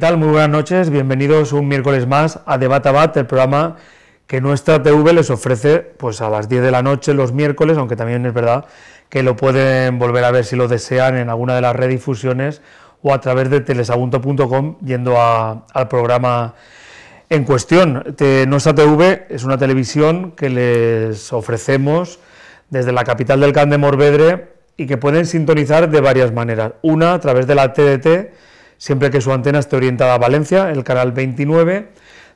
Muy buenas noches, bienvenidos un miércoles más a Debatabat, el programa que nuestra TV les ofrece pues a las 10 de la noche los miércoles, aunque también es verdad que lo pueden volver a ver si lo desean en alguna de las redifusiones o a través de telesagunto.com yendo a, al programa en cuestión. nuestra TV es una televisión que les ofrecemos desde la capital del Can de Morvedre y que pueden sintonizar de varias maneras. Una a través de la TDT siempre que su antena esté orientada a Valencia, el canal 29.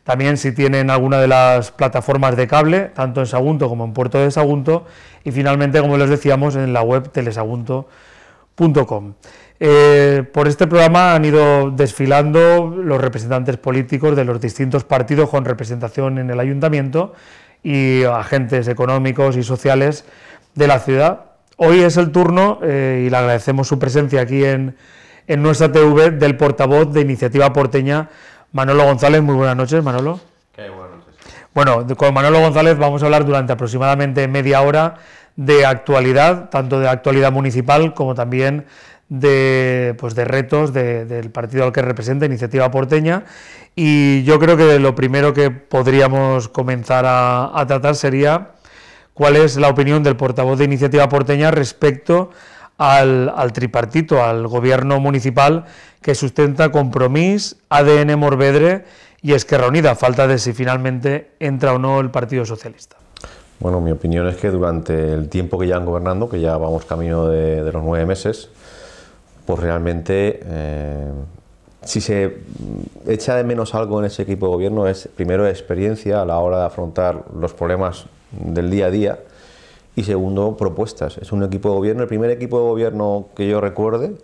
También si tienen alguna de las plataformas de cable, tanto en Sagunto como en Puerto de Sagunto. Y finalmente, como les decíamos, en la web telesagunto.com. Eh, por este programa han ido desfilando los representantes políticos de los distintos partidos con representación en el ayuntamiento y agentes económicos y sociales de la ciudad. Hoy es el turno eh, y le agradecemos su presencia aquí en, en nuestra TV del portavoz de Iniciativa Porteña, Manolo González. Muy buenas noches, Manolo. Qué Bueno, con Manolo González vamos a hablar durante aproximadamente media hora de actualidad, tanto de actualidad municipal como también de, pues de retos del partido al que representa, Iniciativa Porteña. Y yo creo que lo primero que podríamos comenzar a, tratar sería cuál es la opinión del portavoz de Iniciativa Porteña respecto al, tripartito, al gobierno municipal que sustenta Compromís, ADN Morvedre y Esquerra Unida, falta de si finalmente entra o no el Partido Socialista. Bueno, mi opinión es que durante el tiempo que ya han gobernando, que ya vamos camino de, los nueve meses, pues realmente eh, si se echa de menos algo en ese equipo de gobierno es primero experiencia a la hora de afrontar los problemas del día a día y segundo, propuestas. Es un equipo de gobierno, el primer equipo de gobierno que yo recuerde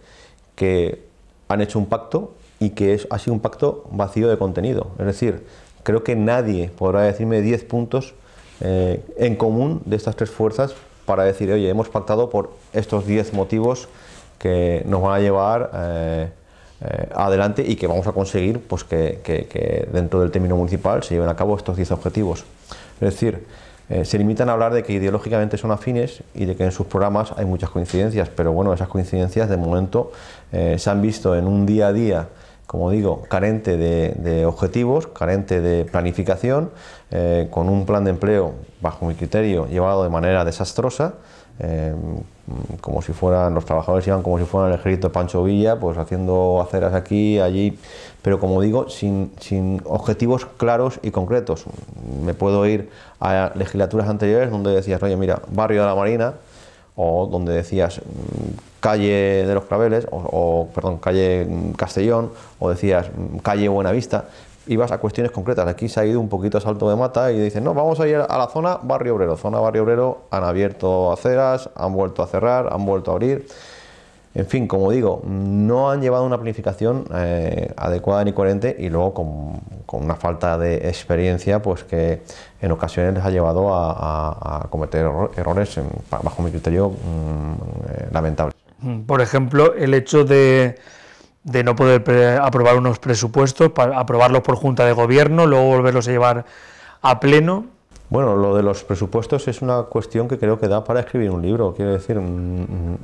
que han hecho un pacto y que es, ha sido un pacto vacío de contenido. Es decir, creo que nadie podrá decirme 10 puntos eh, en común de estas tres fuerzas para decir, oye, hemos pactado por estos 10 motivos que nos van a llevar eh, eh, adelante y que vamos a conseguir pues, que, dentro del término municipal se lleven a cabo estos 10 objetivos. Es decir, eh, se limitan a hablar de que ideológicamente son afines y de que en sus programas hay muchas coincidencias, pero bueno, esas coincidencias de momento eh, se han visto en un día a día, como digo, carente de, objetivos, carente de planificación, eh, con un plan de empleo, bajo mi criterio, llevado de manera desastrosa Mm, como si fueran, los trabajadores iban como si fueran el ejército de Pancho Villa, pues haciendo aceras aquí, allí, pero como digo, sin, objetivos claros y concretos. Me puedo ir a legislaturas anteriores donde decías, oye, mira, barrio de la Marina, o donde decías mm, calle de los Claveles, o perdón, calle mm, Castellón, o decías calle Buenavista, ...y vas a cuestiones concretas. Aquí se ha ido un poquito a salto de mata y dicen, no, vamos a ir a la zona barrio obrero. Zona barrio obrero, han abierto aceras, han vuelto a cerrar, han vuelto a abrir. En fin, como digo, no han llevado una planificación eh, adecuada ni coherente y luego con, una falta de experiencia, pues que en ocasiones les ha llevado a, cometer errores, bajo mi criterio, mm, eh, lamentables. Por ejemplo, el hecho de de no poder aprobar unos presupuestos, para aprobarlos por junta de gobierno, luego volverlos a llevar a pleno. Bueno, lo de los presupuestos es una cuestión que creo que da para escribir un libro. Quiero decir, mm, mm,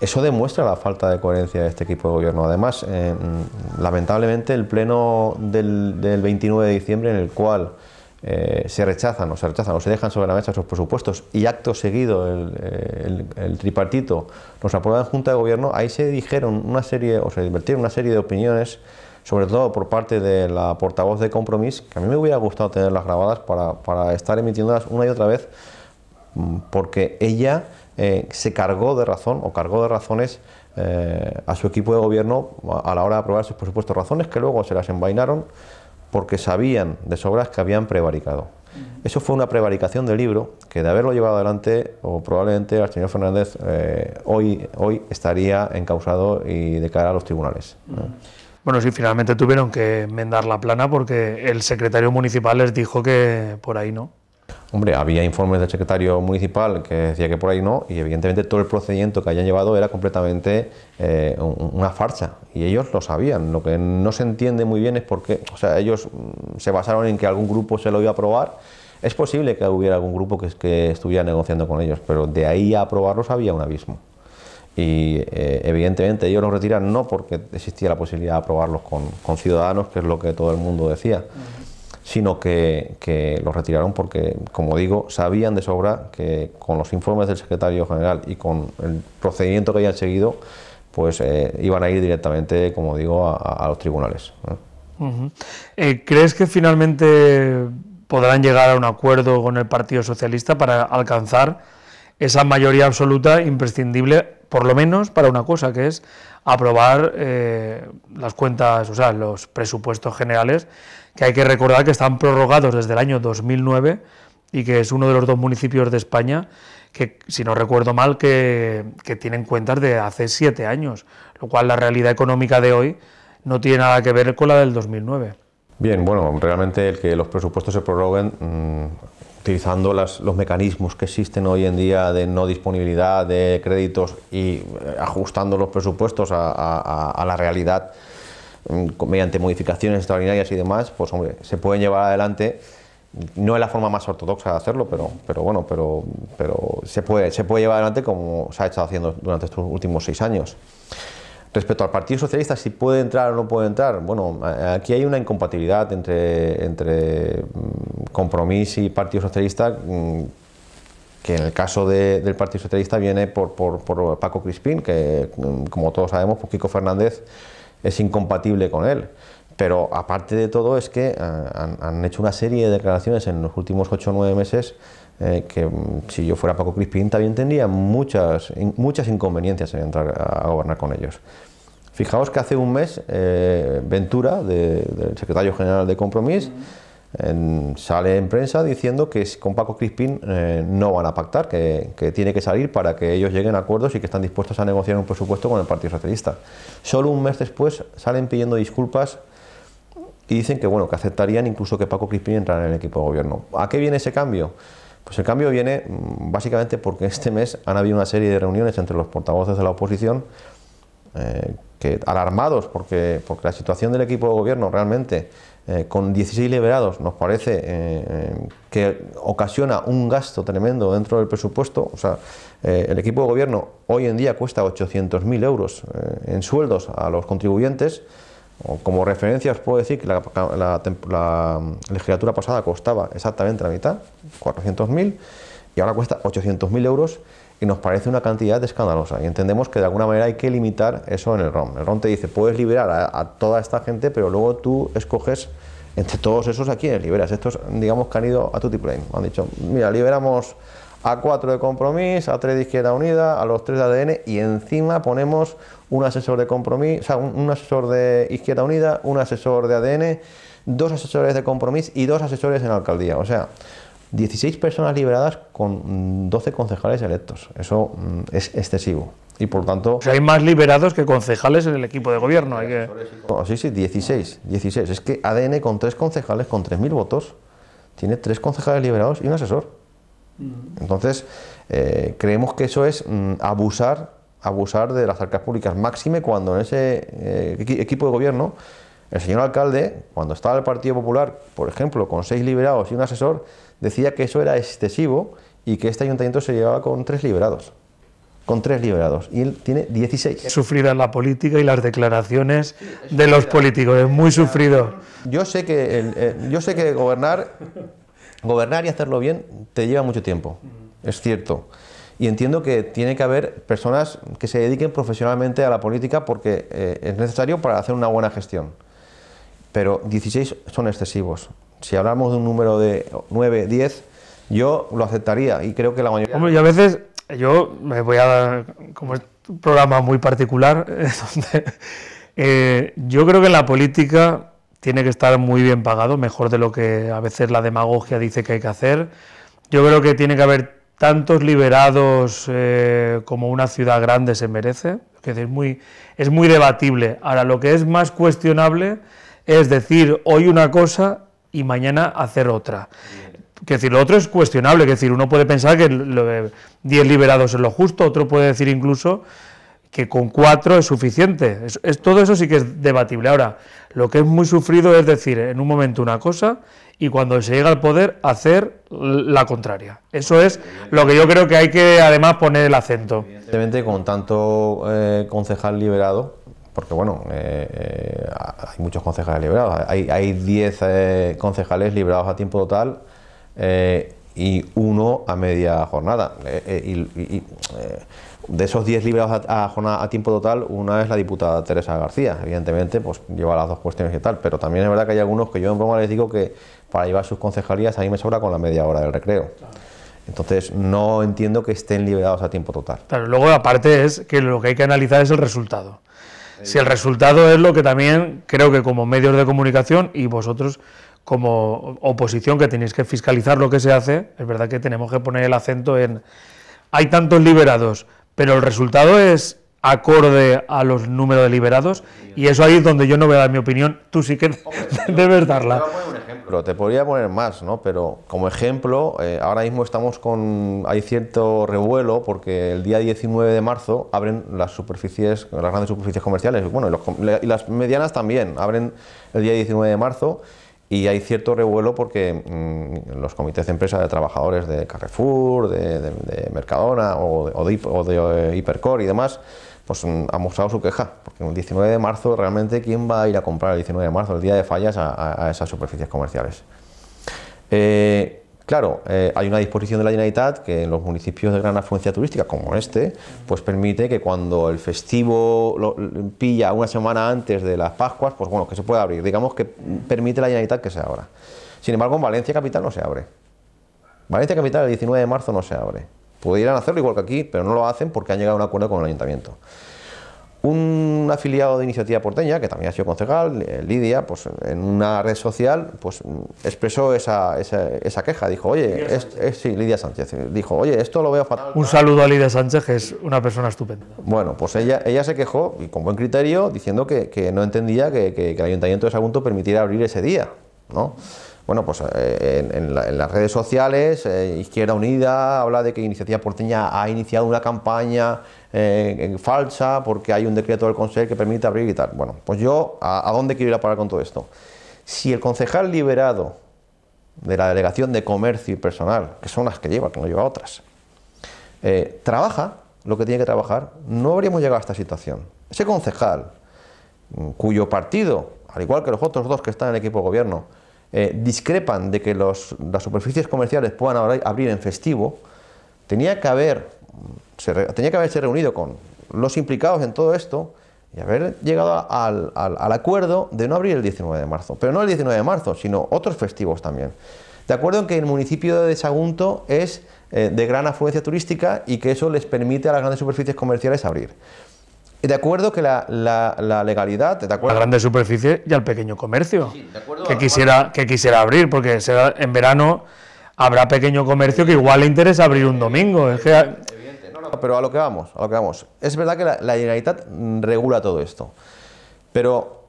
eso demuestra la falta de coherencia de este equipo de gobierno. Además, eh, mm, lamentablemente, el pleno del, 29 de diciembre, en el cual eh, se rechazan o se rechazan o se dejan sobre la mesa esos presupuestos y acto seguido el, eh, tripartito los aprueba en Junta de Gobierno, ahí se dijeron una serie o se divertieron una serie de opiniones sobre todo por parte de la portavoz de Compromís, que a mí me hubiera gustado tenerlas grabadas para, estar emitiéndolas una y otra vez, mm, porque ella eh, se cargó de razón o cargó de razones a su equipo de gobierno a la hora de aprobar sus presupuestos, razones que luego se las envainaron porque sabían de sobras que habían prevaricado. Eso fue una prevaricación del libro que de haberlo llevado adelante, o probablemente el señor Fernández eh, hoy, hoy estaría encausado y de cara a los tribunales. Bueno, sí, finalmente tuvieron que enmendar la plana porque el secretario municipal les dijo que por ahí no. Hombre, había informes del secretario municipal que decía que por ahí no, y evidentemente todo el procedimiento que hayan llevado era completamente eh, una farsa, y ellos lo sabían. Lo que no se entiende muy bien es por qué, o sea, ellos mm, se basaron en que algún grupo se lo iba a aprobar. Es posible que hubiera algún grupo que, estuviera negociando con ellos, pero de ahí a aprobarlos había un abismo. Y eh, evidentemente ellos los retiran no porque existía la posibilidad de aprobarlos con, ciudadanos, que es lo que todo el mundo decía sino que, que, lo retiraron porque, como digo, sabían de sobra que con los informes del secretario general y con el procedimiento que habían seguido, pues eh, iban a ir directamente, como digo, a, los tribunales. Eh, ¿Crees que finalmente podrán llegar a un acuerdo con el Partido Socialista para alcanzar esa mayoría absoluta imprescindible, por lo menos para una cosa, que es aprobar eh, las cuentas, o sea, los presupuestos generales, que hay que recordar que están prorrogados desde el año 2009 y que es uno de los dos municipios de España que, si no recuerdo mal, que, tienen cuentas de hace siete años, lo cual la realidad económica de hoy no tiene nada que ver con la del 2009. Bien, bueno, realmente el que los presupuestos se prorroguen mm, utilizando las, los mecanismos que existen hoy en día de no disponibilidad de créditos y eh, ajustando los presupuestos a, la realidad mm, mediante modificaciones extraordinarias y demás, pues hombre, se pueden llevar adelante. No es la forma más ortodoxa de hacerlo, pero, pero bueno, pero, pero se, puede, se puede llevar adelante como se ha estado haciendo durante estos últimos seis años. Respecto al Partido Socialista, si puede entrar o no puede entrar, bueno, aquí hay una incompatibilidad entre, entre mm, Compromís y Partido Socialista, mm, que en el caso del Partido Socialista viene por, Paco Crispín, que mm, como todos sabemos, pues Kiko Fernández es incompatible con él. Pero aparte de todo es que eh, han, hecho una serie de declaraciones en los últimos ocho o 9 meses eh, que si yo fuera Paco Crispín también tendría muchas, muchas inconveniencias en entrar a, gobernar con ellos. Fijaos que hace un mes eh, Ventura, del secretario general de Compromís, sale en prensa diciendo que con Paco Crispín eh, no van a pactar, que, que, tiene que salir para que ellos lleguen a acuerdos y que están dispuestos a negociar un presupuesto con el Partido Socialista. Solo un mes después salen pidiendo disculpas y dicen que bueno que aceptarían incluso que Paco Crispín entrara en el equipo de gobierno. ¿A qué viene ese cambio? Pues el cambio viene mm, básicamente porque este mes han habido una serie de reuniones entre los portavoces de la oposición eh, que alarmados porque, la situación del equipo de gobierno realmente eh, con 16 liberados nos parece eh, que ocasiona un gasto tremendo dentro del presupuesto. O sea, el equipo de gobierno hoy en día cuesta 800.000 euros en sueldos a los contribuyentes como referencia os puedo decir que la, mm, legislatura pasada costaba exactamente la mitad, 400.000, y ahora cuesta 800.000 euros y nos parece una cantidad escandalosa. Y entendemos que de alguna manera hay que limitar eso en el ROM. El ROM te dice, puedes liberar a, toda esta gente, pero luego tú escoges entre todos esos a quienes liberas. Estos, digamos, que han ido a Tutiplane. Han dicho, mira, liberamos a 4 de compromiso, a 3 de Izquierda Unida, a los tres de ADN y encima ponemos un asesor de compromiso, o sea, un, asesor de Izquierda Unida, un asesor de ADN, dos asesores de compromiso y dos asesores en la alcaldía. O sea, 16 personas liberadas con 12 concejales electos. Eso mm, es excesivo. Y por tanto. O sea, hay más liberados que concejales en el equipo de gobierno. Hay oh, sí, sí, 16. 16. Es que ADN con tres concejales, con 3.000 votos, tiene tres concejales liberados y un asesor. Mm. Entonces, eh, creemos que eso es mm, abusar abusar de las arcas públicas, máxime cuando en ese eh, equipo de gobierno el señor alcalde, cuando estaba el Partido Popular, por ejemplo, con seis liberados y un asesor, decía que eso era excesivo y que este ayuntamiento se llevaba con tres liberados. Con tres liberados. Y él tiene 16. Sufrirá la política y las declaraciones de los políticos. Es muy sufrido. Yo sé que, yo sé que gobernar, gobernar y hacerlo bien te lleva mucho tiempo. Es cierto y entiendo que tiene que haber personas que se dediquen profesionalmente a la política porque eh, es necesario para hacer una buena gestión. Pero 16 son excesivos. Si hablamos de un número de 9, 10, yo lo aceptaría y creo que la mayoría... Hombre, y a veces yo me voy a dar, como es un programa muy particular, eh, eh, yo creo que la política tiene que estar muy bien pagado, mejor de lo que a veces la demagogia dice que hay que hacer. Yo creo que tiene que haber tantos liberados eh, como una ciudad grande se merece. Es, muy, es muy debatible. Ahora, lo que es más cuestionable es decir hoy una cosa y mañana hacer otra. Que decir, lo otro es cuestionable, que decir, uno puede pensar que 10 liberados es lo justo, otro puede decir incluso que con 4 es suficiente. es, todo eso sí que es debatible. Ahora, lo que es muy sufrido es decir en un momento una cosa y cuando se llega al poder hacer la contraria. Eso es lo que yo creo que hay que además poner el acento. Evidentemente con tanto eh, concejal liberado, porque bueno, eh, eh, hay muchos concejales liberados, hay 10 concejales liberados a tiempo total y uno a media jornada. Eh, eh, eh, de esos 10 liberados a, a, tiempo total, una es la diputada Teresa García. Evidentemente, pues lleva las dos cuestiones y tal, pero también es verdad que hay algunos que yo en broma les digo que para llevar sus concejalías a mí me sobra con la media hora del recreo. Entonces, no entiendo que estén liberados a tiempo total. Claro, luego aparte es que lo que hay que analizar es el resultado. Si el resultado es lo que también creo que como medios de comunicación y vosotros como oposición que tenéis que fiscalizar lo que se hace, es verdad que tenemos que poner el acento en hay tantos liberados, pero el resultado es acorde a los números de liberados y eso ahí es donde yo no voy a dar mi opinión, tú sí que debes darla. Te podría poner más, ¿no? Pero como ejemplo, eh, ahora mismo estamos con... hay cierto revuelo porque el día 19 de marzo abren las superficies, las grandes superficies comerciales, bueno, y, y las medianas también, abren el día 19 de marzo y hay cierto revuelo porque mm, los comités de empresa de trabajadores de Carrefour, de, Mercadona o de, o Hipercore y demás, pues mm, han mostrado su queja, porque el 19 de marzo realmente quién va a ir a comprar el 19 de marzo, el día de fallas, a, esas superficies comerciales. Eh, Claro, eh, hay una disposición de la Generalitat que en los municipios de gran afluencia turística, como este, pues permite que cuando el festivo pilla una semana antes de las Pascuas, pues bueno, que se pueda abrir. Digamos que permite la Generalitat que se abra. Sin embargo, en Valencia Capital no se abre. Valencia Capital el 19 de marzo no se abre. Pudieran hacerlo igual que aquí, pero no lo hacen porque han llegado a un acuerdo con el ayuntamiento un afiliado de Iniciativa Porteña, que también ha sido concejal, eh, Lidia, pues en una red social, pues mm, expresó esa, esa, queja. Dijo, oye, es, sí, Lidia Sánchez. Dijo, oye, esto lo veo fatal. Un saludo a Lidia Sánchez, que es una persona estupenda. Bueno, pues ella, ella se quejó, y con buen criterio, diciendo que, no entendía que, que, que el Ayuntamiento de Sagunto permitiera abrir ese día, ¿no? bueno, pues eh, en, las redes sociales, eh, Izquierda Unida habla de que Iniciativa Porteña ha iniciado una campaña eh, falsa porque hay un decreto del Consejo que permite abrir y tal. Bueno, pues yo, ¿a, dónde quiero ir a parar con todo esto? Si el concejal liberado de la Delegación de Comercio y Personal, que son las que lleva, que no lleva otras, trabaja lo que tiene que trabajar, no habríamos llegado a esta situación. Ese concejal, mm, cuyo partido, al igual que los otros dos que están en el equipo de gobierno, eh, discrepan de que las superficies comerciales puedan abrir en festivo, tenía que, haber, tenía que haberse reunido con los implicados en todo esto y haber llegado al, acuerdo de no abrir el 19 de marzo, pero no el 19 de marzo, sino otros festivos también. De acuerdo en que el municipio de Sagunto es eh, de gran afluencia turística y que eso les permite a las grandes superficies comerciales abrir de acuerdo que la, legalidad, de acuerdo. A la grande superficie y al pequeño comercio. de acuerdo, que, quisiera, que quisiera abrir, porque en verano habrá pequeño comercio que igual le interesa abrir un domingo. pero a lo que vamos, a lo que vamos. Es verdad que la, la regula todo esto. Pero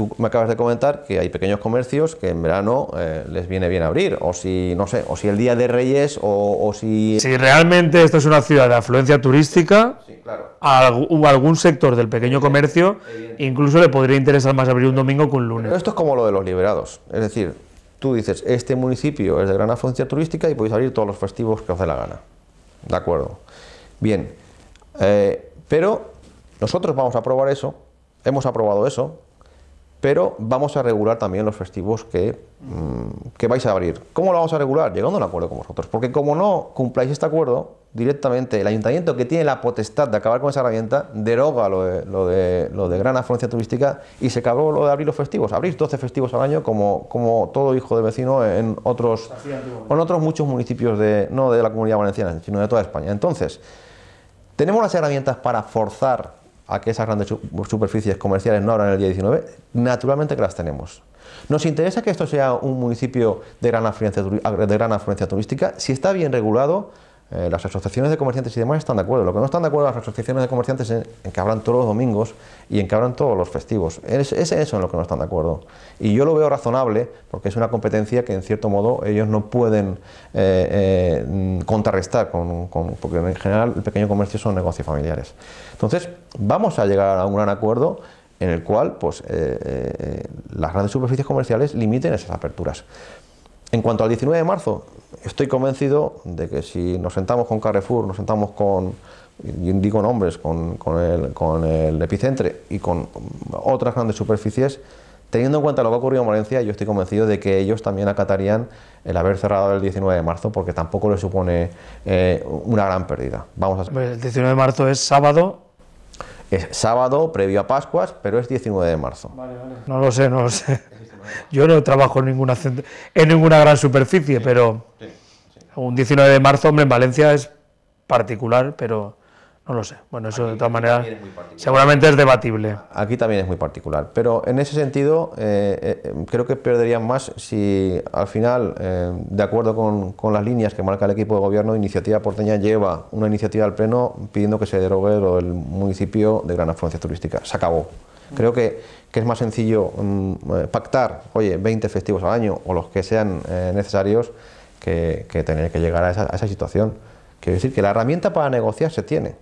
tú me acabas de comentar que hay pequeños comercios que en verano eh, les viene bien abrir, o si, no sé, o si el día de Reyes, o, si... Si realmente esto es una ciudad de afluencia turística, sí, a algún sector del pequeño comercio incluso le podría interesar más abrir un domingo que un lunes. esto es como lo de los liberados, es decir, tú dices, este municipio es de gran afluencia turística y podéis abrir todos los festivos que os dé la gana. De acuerdo. Bien, eh, pero nosotros vamos a probar eso, hemos aprobado eso, pero vamos a regular también los festivos mm, que, vais a abrir. ¿Cómo lo vamos a regular? Llegando a un acuerdo con vosotros, porque como no cumpláis este acuerdo, directamente el ayuntamiento que tiene la potestad de acabar con esa herramienta deroga lo de, lo de, gran afluencia turística y se acabó lo de abrir los festivos. Abrir 12 festivos al año como, como todo hijo de vecino en otros, en otros muchos municipios, de, no de la comunidad valenciana, sino de toda España. Entonces, tenemos las herramientas para forzar a que esas grandes superficies comerciales no en el día 19, naturalmente que las tenemos. ¿Nos interesa que esto sea un municipio de gran afluencia, de gran afluencia turística? Si está bien regulado, eh, las asociaciones de comerciantes y demás están de acuerdo. Lo que no están de acuerdo las asociaciones de comerciantes en, en que abran todos los domingos y en que abran todos los festivos. Es, eso en lo que no están de acuerdo. Y yo lo veo razonable porque es una competencia que en cierto modo ellos no pueden eh, eh, contrarrestar, porque en general el pequeño comercio son negocios familiares. Entonces, vamos a llegar a un gran acuerdo en el cual pues, las grandes superficies comerciales limiten esas aperturas. En cuanto al 19 de marzo, estoy convencido de que si nos sentamos con Carrefour, nos sentamos con, digo nombres, con, el, con el Epicentre y con otras grandes superficies, teniendo en cuenta lo que ha ocurrido en Valencia, yo estoy convencido de que ellos también acatarían el haber cerrado el 19 de marzo, porque tampoco le supone eh, una gran pérdida. Vamos a... El 19 de marzo es sábado, es sábado, previo a Pascuas, pero es 19 de marzo. No lo sé, no lo sé. Yo no trabajo en ninguna, en ninguna gran superficie, pero un 19 de marzo, hombre, en Valencia es particular, pero no lo sé. Bueno, eso de todas maneras seguramente es debatible. Aquí también es muy particular, pero en ese sentido eh, eh, creo que perderían más si al final, eh, de acuerdo con, con, las líneas que marca el equipo de gobierno, Iniciativa Porteña lleva una iniciativa al Pleno pidiendo que se derogue el municipio de gran afluencia turística. Se acabó. Creo que, es más sencillo mm, eh, pactar, oye, 20 festivos al año o los que sean eh, necesarios, que, tener que llegar a esa, a esa, situación. Quiero decir que la herramienta para negociar se tiene.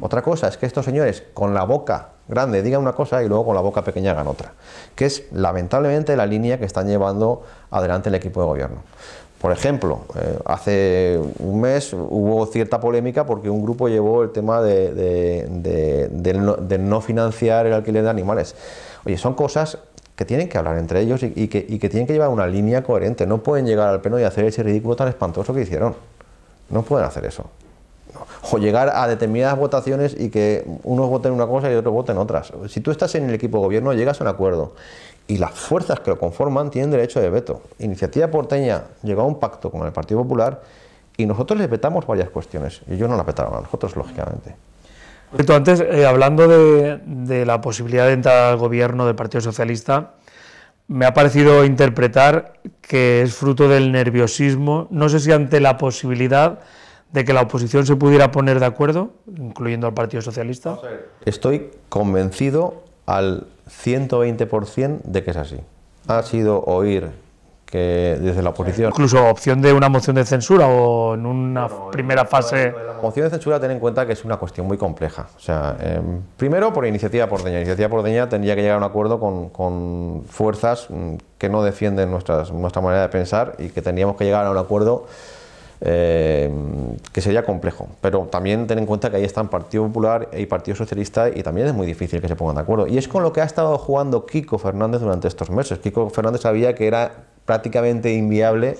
Otra cosa es que estos señores con la boca grande digan una cosa y luego con la boca pequeña hagan otra, que es lamentablemente la línea que están llevando adelante el equipo de gobierno. Por ejemplo, eh, hace un mes hubo cierta polémica porque un grupo llevó el tema de, no, financiar el alquiler de animales. Oye, son cosas que tienen que hablar entre ellos y, y que tienen que llevar una línea coherente. No pueden llegar al pleno y hacer ese ridículo tan espantoso que hicieron. No pueden hacer eso llegar a determinadas votaciones y que unos voten una cosa y otros voten otras. Si tú estás en el equipo de gobierno, llegas a un acuerdo y las fuerzas que lo conforman tienen derecho de veto. Iniciativa Porteña llegó a un pacto con el Partido Popular y nosotros les vetamos varias cuestiones. Y ellos no las vetaron a nosotros, lógicamente. Antes, eh, hablando de, de, la posibilidad de entrar al gobierno del Partido Socialista, me ha parecido interpretar que es fruto del nerviosismo, no sé si ante la posibilidad de que la oposición se pudiera poner de acuerdo, incluyendo al Partido Socialista? Estoy convencido al 120% de que es así. Ha sido oír que desde la oposición... Incluso opción de una moción de censura o en una primera fase... La moción de censura, ten en cuenta que es una cuestión muy compleja. O sea, em, primero por iniciativa porteña. Iniciativa porteña tendría que llegar a un acuerdo con, fuerzas mm, que no defienden nuestra manera de pensar y que tendríamos que llegar a un acuerdo eh, que sería complejo. Pero también ten en cuenta que ahí están Partido Popular y Partido Socialista y también es muy difícil que se pongan de acuerdo. Y es con lo que ha estado jugando Kiko Fernández durante estos meses. Kiko Fernández sabía que era prácticamente inviable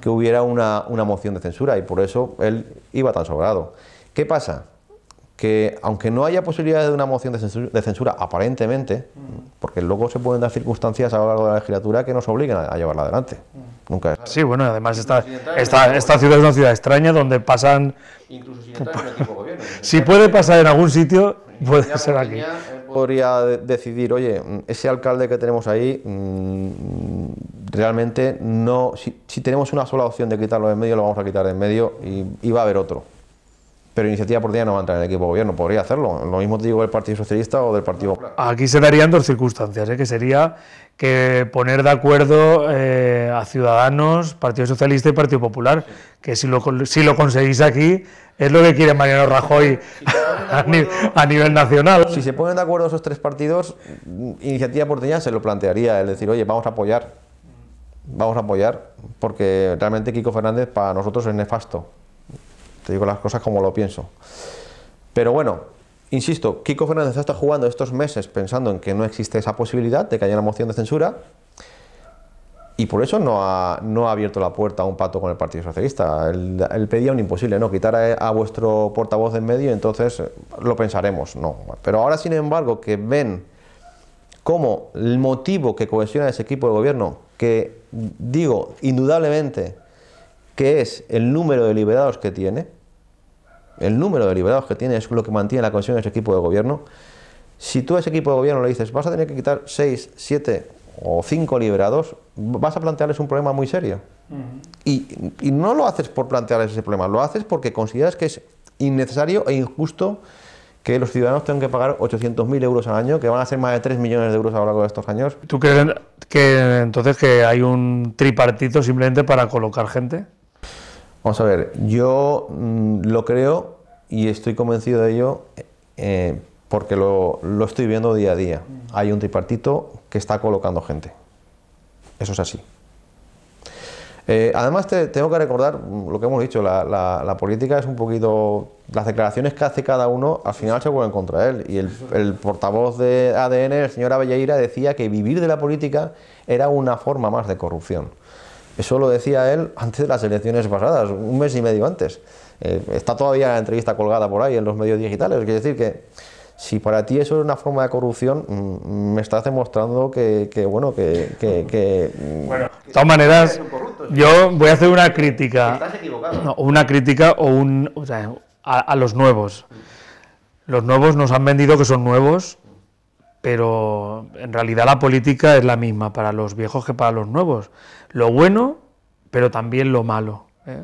que hubiera una, moción de censura y por eso él iba tan sobrado. ¿Qué pasa? que aunque no haya posibilidad de una moción de censura, aparentemente, mm. porque luego se pueden dar circunstancias a lo largo de la legislatura que nos obligan a llevarla adelante. Mm nunca. Sí, bueno, además esta, esta, esta, ciudad es una ciudad extraña donde pasan... Incluso si gobierno. si puede pasar en algún sitio, puede ser aquí. Podría decidir, oye, ese alcalde que tenemos ahí, mm, realmente no... Si, tenemos una sola opción de quitarlo de en medio, lo vamos a quitar de en medio y va a haber otro pero Iniciativa día no va a entrar en el equipo de gobierno, podría hacerlo. Lo mismo te digo del Partido Socialista o del Partido Popular. Aquí se darían dos circunstancias, ¿eh? que sería que poner de acuerdo eh, a Ciudadanos, Partido Socialista y Partido Popular, que si lo, si lo conseguís aquí es lo que quiere Mariano Rajoy a, nivel, nacional. Si se ponen de acuerdo esos tres partidos, Iniciativa Porteña se lo plantearía, es decir, oye, vamos a apoyar, vamos a apoyar, porque realmente Kiko Fernández para nosotros es nefasto te digo las cosas como lo pienso. Pero bueno, insisto, Kiko Fernández está jugando estos meses pensando en que no existe esa posibilidad de que haya una moción de censura y por eso no ha, abierto la puerta a un pato con el Partido Socialista. Él, pedía un imposible, ¿no? Quitar a, vuestro portavoz en medio, entonces lo pensaremos, no. Pero ahora, sin embargo, que ven cómo el motivo que cohesiona ese equipo de gobierno, que digo, indudablemente, que es el número de liberados que tiene, el número de liberados que tiene es lo que mantiene la cohesión de ese equipo de gobierno. Si tú a ese equipo de gobierno le dices, vas a tener que quitar 6, 7 o 5 liberados, vas a plantearles un problema muy serio. y, no lo haces por plantearles ese problema, lo haces porque consideras que es innecesario e injusto que los ciudadanos tengan que pagar 800.000 euros al año, que van a ser más de 3 millones de euros a lo largo de estos años. ¿Tú crees que entonces que hay un tripartito simplemente para colocar gente? Vamos a ver, yo mm, lo creo y estoy convencido de ello eh, porque lo, estoy viendo día a día. Mm. Hay un tripartito que está colocando gente. Eso es así. Eh, además, tengo que recordar mm, lo que hemos dicho, la, política es un poquito... Las declaraciones que hace cada uno al final se vuelven contra él. Y el, portavoz de ADN, el señor Avellaira, decía que vivir de la política era una forma más de corrupción. Eso lo decía él antes de las elecciones pasadas, un mes y medio antes. Eh, está todavía la entrevista colgada por ahí en los medios digitales. Quiere decir que si para ti eso es una forma de corrupción, mm, me estás demostrando que, bueno, que... Mm, bueno, de todas maneras, yo voy a hacer una crítica. Estás No, una crítica o un... a, los nuevos. Los nuevos nos han vendido que son nuevos pero en realidad la política es la misma para los viejos que para los nuevos. Lo bueno, pero también lo malo. ¿eh?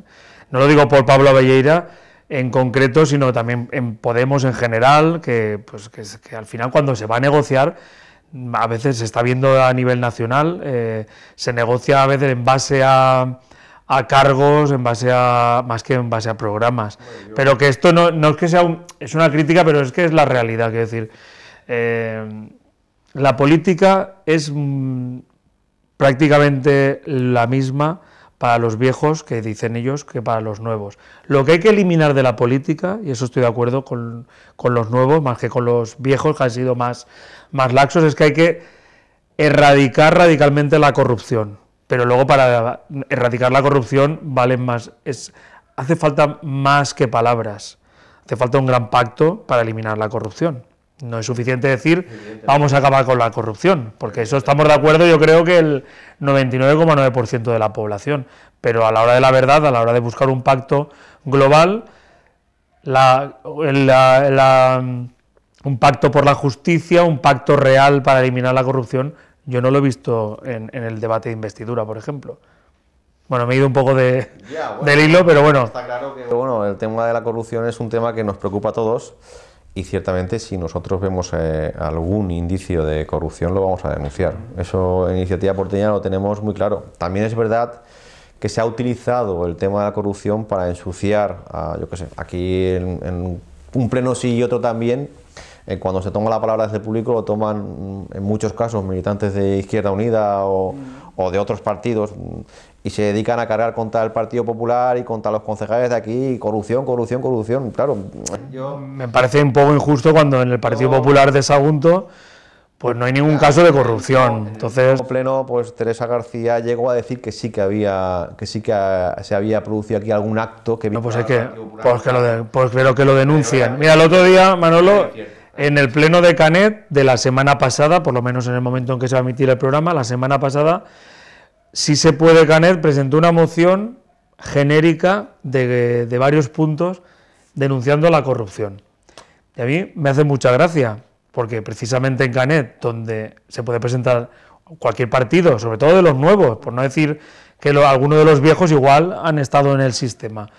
No lo digo por Pablo Avelleira en concreto, sino también en Podemos en general, que, pues, que, al final cuando se va a negociar, a veces se está viendo a nivel nacional, eh, se negocia a veces en base a, cargos en base a más que en base a programas. pero que esto no, no, es que sea es una crítica, pero es que es la realidad, quiero decir. Eh, la política es mm, prácticamente la misma para los viejos, que dicen ellos, que para los nuevos. Lo que hay que eliminar de la política, y eso estoy de acuerdo con, los nuevos, más que con los viejos, que han sido más, más laxos, es que hay que erradicar radicalmente la corrupción. Pero luego para erradicar la corrupción valen más. hace falta más que palabras. Hace falta un gran pacto para eliminar la corrupción. No es suficiente decir vamos a acabar con la corrupción, porque eso estamos de acuerdo yo creo que el 99,9% de la población, pero a la hora de la verdad, a la hora de buscar un pacto global, la, un pacto por la justicia, un pacto real para eliminar la corrupción, yo no lo he visto en, el debate de investidura, por ejemplo. Bueno, me he ido un poco de, del hilo, pero bueno. Está claro que bueno, el tema de la corrupción es un tema que nos preocupa a todos y ciertamente si nosotros vemos eh, algún indicio de corrupción lo vamos a denunciar. Eso en Iniciativa Porteña lo tenemos muy claro. También es verdad que se ha utilizado el tema de la corrupción para ensuciar, yo qué sé, aquí en, un pleno sí y otro también, eh, cuando se toma la palabra desde el público lo toman mm, en muchos casos militantes de Izquierda Unida o, o de otros partidos y se dedican a cargar contra el Partido Popular y contra los concejales de aquí, corrupción, corrupción, corrupción, claro. Yo... Me parece un poco injusto cuando en el Partido Popular de Sagunto pues no hay ningún caso de corrupción. Entonces, en pleno, pues Teresa García llegó a decir que sí que había que sí que se había producido aquí algún acto que No, pues es que pues que lo pues creo que lo denuncien. Mira, el otro día Manolo en el pleno de Canet de la semana pasada, por lo menos en el momento en que se va a emitir el programa, la semana pasada si se puede, Canet presentó una moción genérica de, varios puntos denunciando la corrupción. Y a mí me hace mucha gracia, porque precisamente en Canet, donde se puede presentar cualquier partido, sobre todo de los nuevos, por no decir que algunos de los viejos igual han estado en el sistema,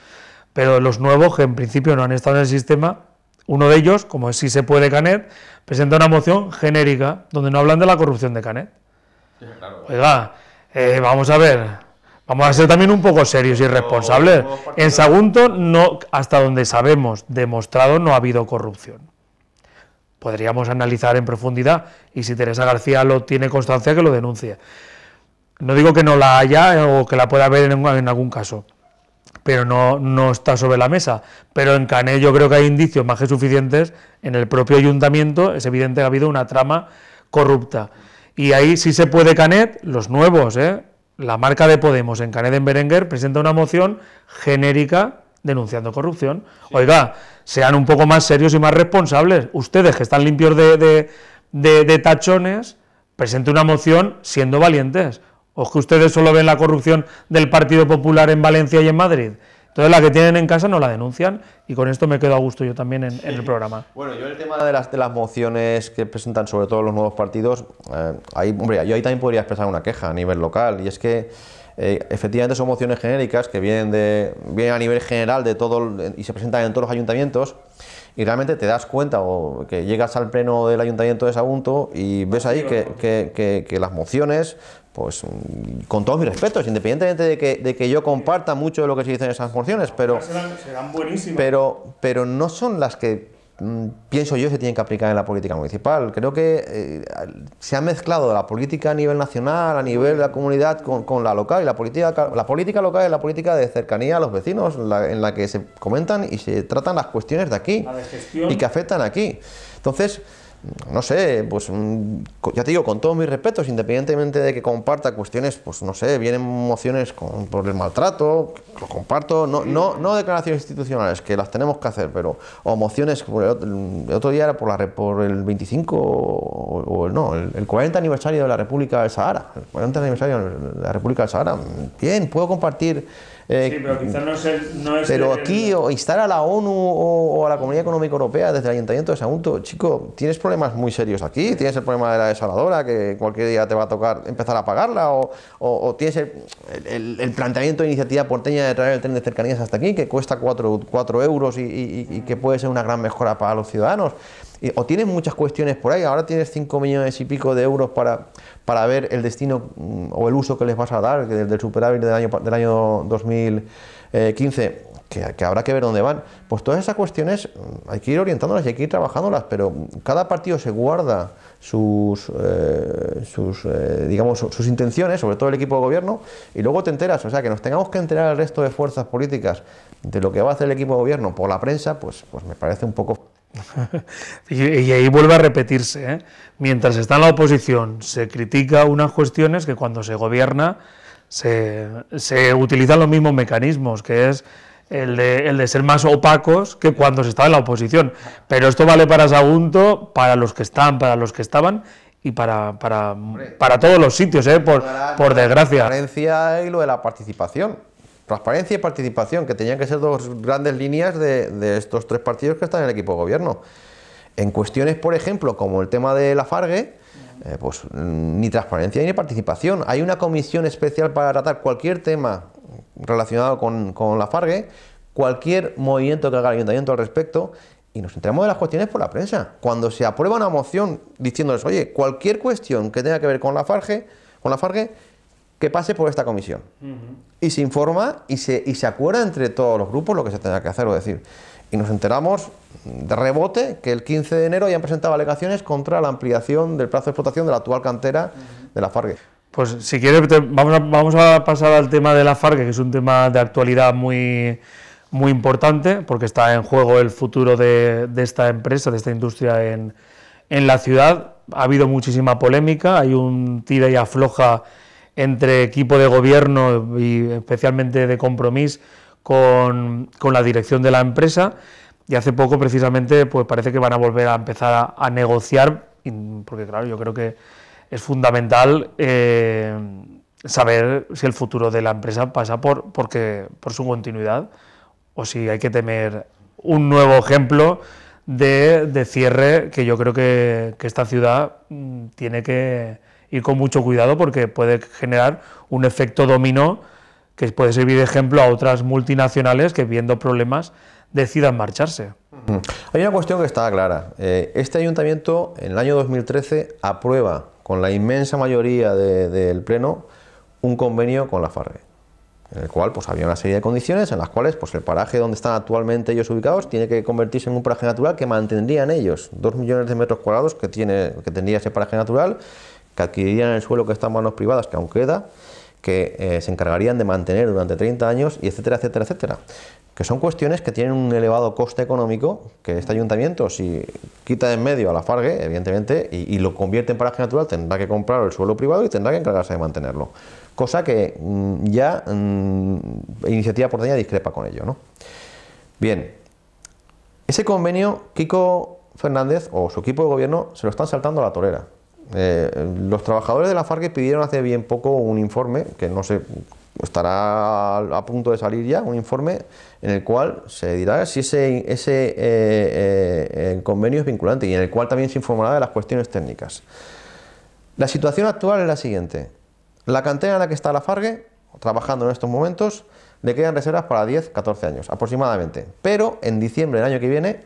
pero los nuevos que en principio no han estado en el sistema, uno de ellos, como es si se puede Canet, presenta una moción genérica donde no hablan de la corrupción de Canet. Oiga, eh, vamos a ver, vamos a ser también un poco serios y responsables. En Sagunto, no, hasta donde sabemos, demostrado, no ha habido corrupción. Podríamos analizar en profundidad y si Teresa García lo tiene constancia, que lo denuncie. No digo que no la haya eh, o que la pueda haber en, algún caso, pero no, está sobre la mesa. Pero en Canel yo creo que hay indicios más que suficientes. En el propio ayuntamiento es evidente que ha habido una trama corrupta. Y ahí sí se puede Canet, los nuevos, ¿eh? la marca de Podemos en Canet en Berenguer presenta una moción genérica denunciando corrupción. Oiga, sean un poco más serios y más responsables. Ustedes que están limpios de, de tachones, presenten una moción siendo valientes. O es que ustedes solo ven la corrupción del Partido Popular en Valencia y en Madrid entonces la que tienen en casa no la denuncian y con esto me quedo a gusto yo también en, el programa. Bueno, yo el tema de las, de las mociones que presentan sobre todo los nuevos partidos, eh, hombre, yo ahí también podría expresar una queja a nivel local y es que eh, efectivamente son mociones genéricas que vienen, de, vienen a nivel general de todo eh, y se presentan en todos los ayuntamientos y realmente te das cuenta o que llegas al pleno del ayuntamiento de Sagunto y ves ahí que las mociones pues mm, con todos mis respetos, independientemente de que, yo comparta mucho de lo que se dice en esas porciones, pero, pero, pero no son las que mm, pienso yo se tienen que aplicar en la política municipal. Creo que eh, se ha mezclado la política a nivel nacional, a nivel de la comunidad, con, la local. Y la política, la política local es la política de cercanía a los vecinos, en la que se comentan y se tratan las cuestiones de aquí y que afectan aquí. Entonces, no sé, pues ya te digo, con todos mis respetos, independientemente de que comparta cuestiones, pues no sé, vienen mociones por el maltrato, lo comparto, no, no, declaraciones institucionales, que las tenemos que hacer, pero o mociones, el, otro día era por, el 25 o, no, el, el, 40 aniversario de la República del Sahara, el 40 aniversario de la República del Sahara, bien, puedo compartir eh, pero quizás Pero aquí, o instar a la ONU o, a la Comunidad Económica Europea desde el Ayuntamiento de Sagunto, chico, tienes problemas muy serios aquí, tienes el problema de la desaladora, que cualquier día te va a tocar empezar a pagarla, o, tienes el, planteamiento de iniciativa porteña de traer el tren de cercanías hasta aquí, que cuesta 4 euros y que puede ser una gran mejora para los ciudadanos o tienes muchas cuestiones por ahí, ahora tienes 5 millones y pico de euros para, para ver el destino mm, o el uso que les vas a dar del, superávit del año, del año 2015, que, habrá que ver dónde van. Pues todas esas cuestiones mm, hay que ir orientándolas y hay que ir trabajándolas, pero cada partido se guarda sus, eh, sus eh, digamos, sus intenciones, sobre todo el equipo de gobierno, y luego te enteras, o sea, que nos tengamos que enterar el resto de fuerzas políticas de lo que va a hacer el equipo de gobierno por la prensa, pues, pues me parece un poco... y, ahí vuelve a repetirse. ¿eh? Mientras está en la oposición, se critica unas cuestiones que cuando se gobierna se, utilizan los mismos mecanismos, que es el de, el de, ser más opacos que cuando se estaba en la oposición. Pero esto vale para Sagunto, para los que están, para los que estaban y para, para, todos los sitios, ¿eh? por, por desgracia. La y lo de la participación. Transparencia y participación, que tenían que ser dos grandes líneas de, estos tres partidos que están en el equipo de gobierno. En cuestiones, por ejemplo, como el tema de la Farge, eh, pues mm, ni transparencia ni participación. Hay una comisión especial para tratar cualquier tema relacionado con, la Farge, cualquier movimiento que haga el ayuntamiento al respecto, y nos enteramos de las cuestiones por la prensa. Cuando se aprueba una moción diciéndoles, oye, cualquier cuestión que tenga que ver con la Farge, con la farge que pase por esta comisión. Y se informa y se, y se acuerda entre todos los grupos lo que se tendrá que hacer o decir. Y nos enteramos de rebote que el 15 de enero ya han presentado alegaciones contra la ampliación del plazo de explotación de la actual cantera de la Farge. Pues si quieres, vamos, a, pasar al tema de la Farge... que es un tema de actualidad muy, muy importante, porque está en juego el futuro de, esta empresa, de esta industria en, en, la ciudad. Ha habido muchísima polémica, hay un tira y afloja entre equipo de gobierno y especialmente de compromiso con, la dirección de la empresa y hace poco precisamente pues parece que van a volver a empezar a, negociar porque claro yo creo que es fundamental eh, saber si el futuro de la empresa pasa por porque por su continuidad o si hay que temer un nuevo ejemplo de, cierre que yo creo que esta ciudad mm, tiene que, y con mucho cuidado porque puede generar un efecto dominó que puede servir de ejemplo a otras multinacionales que viendo problemas decidan marcharse. Hay una cuestión que está clara. Eh, este ayuntamiento en el año 2013 aprueba con la inmensa mayoría del Pleno un convenio con la FARRE, en el cual pues, había una serie de condiciones en las cuales pues, el paraje donde están actualmente ellos ubicados tiene que convertirse en un paraje natural que mantendrían ellos, dos millones de metros cuadrados que, tiene, que tendría ese paraje natural que adquirirían el suelo que está en manos privadas, que aún queda, que eh, se encargarían de mantener durante 30 años, y etcétera, etcétera, etcétera. Que son cuestiones que tienen un elevado coste económico, que este ayuntamiento, si quita en medio a la Fargue, evidentemente, y, lo convierte en paraje natural, tendrá que comprar el suelo privado y tendrá que encargarse de mantenerlo. Cosa que mm, ya mm, Iniciativa Porteña discrepa con ello. ¿no? Bien, ese convenio, Kiko Fernández o su equipo de gobierno se lo están saltando a la torera. Eh, los trabajadores de la Farge pidieron hace bien poco un informe, que no sé, estará a punto de salir ya, un informe en el cual se dirá si ese, eh, eh, convenio es vinculante y en el cual también se informará de las cuestiones técnicas. La situación actual es la siguiente. La cantera en la que está la Farge trabajando en estos momentos, le quedan reservas para 10, 14 años aproximadamente. Pero en diciembre del año que viene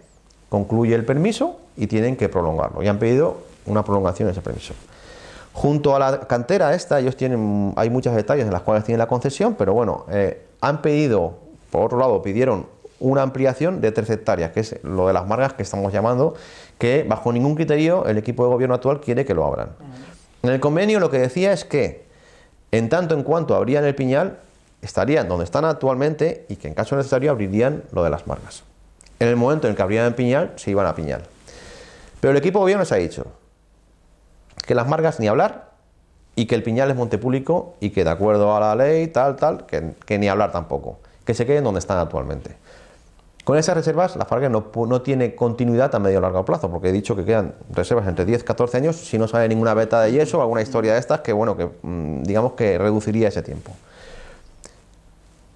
concluye el permiso y tienen que prolongarlo. Y han pedido una prolongación de ese permiso. Junto a la cantera esta, ellos tienen, hay muchos detalles en las cuales tienen la concesión, pero bueno, eh, han pedido, por otro lado, pidieron una ampliación de 13 hectáreas, que es lo de las margas que estamos llamando, que bajo ningún criterio el equipo de gobierno actual quiere que lo abran. En el convenio lo que decía es que, en tanto en cuanto abrían el piñal, estarían donde están actualmente y que en caso necesario abrirían lo de las margas. En el momento en que abrían el piñal, se iban a piñal. Pero el equipo de gobierno se ha dicho, que las margas ni hablar y que el piñal es monte público y que de acuerdo a la ley, tal, tal, que, ni hablar tampoco, que se queden donde están actualmente. Con esas reservas, la Farga no, no tiene continuidad a medio o largo plazo, porque he dicho que quedan reservas entre 10 y 14 años si no sale ninguna beta de yeso o alguna historia de estas que, bueno, que mm, digamos que reduciría ese tiempo.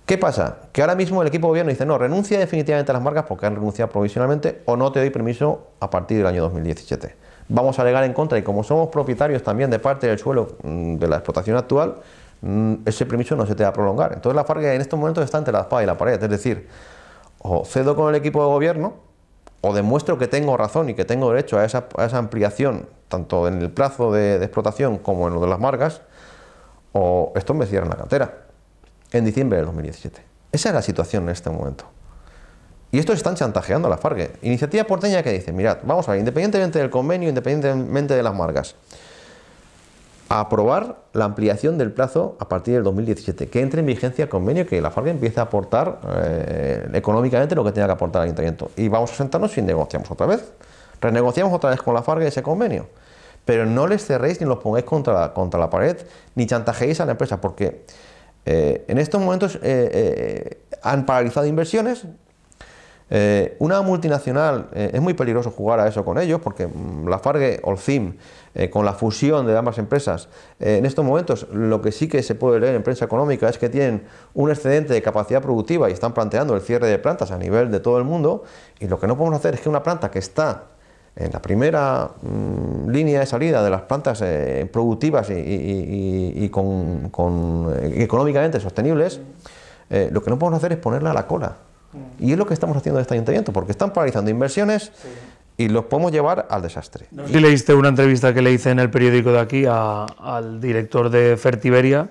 ¿Qué pasa? Que ahora mismo el equipo gobierno dice, no, renuncia definitivamente a las margas porque han renunciado provisionalmente o no te doy permiso a partir del año 2017 vamos a alegar en contra y como somos propietarios también de parte del suelo mm, de la explotación actual, mm, ese permiso no se te va a prolongar. Entonces la Farga en estos momentos está entre la espada y la pared, es decir, o cedo con el equipo de gobierno o demuestro que tengo razón y que tengo derecho a esa, ampliación, tanto en el plazo de, explotación como en lo de las margas, o esto me cierra la cantera en diciembre del 2017. Esa es la situación en este momento. Y estos están chantajeando a la FARGE. Iniciativa porteña que dice, mirad, vamos a ver, independientemente del convenio, independientemente de las marcas, a aprobar la ampliación del plazo a partir del 2017, que entre en vigencia el convenio, que la Farge empiece a aportar eh, económicamente lo que tenga que aportar al ayuntamiento. Y vamos a sentarnos y negociamos otra vez. Renegociamos otra vez con la FARGE ese convenio. Pero no les cerréis ni los pongáis contra la, contra la pared, ni chantajeéis a la empresa, porque... Eh, en estos momentos eh, han paralizado inversiones, eh, una multinacional, eh, es muy peligroso jugar a eso con ellos, porque mm, Lafarge o CIM, eh, con la fusión de ambas empresas, en estos momentos lo que sí que se puede leer en prensa económica es que tienen un excedente de capacidad productiva y están planteando el cierre de plantas a nivel de todo el mundo, y lo que no podemos hacer es que una planta que está en la primera mm, línea de salida de las plantas productivas y, con, económicamente sostenibles, lo que no podemos hacer es ponerla a la cola. Y es lo que estamos haciendo en este ayuntamiento, porque están paralizando inversiones y los podemos llevar al desastre. Y leíste una entrevista que le hice en el periódico de aquí al director de Fertiberia,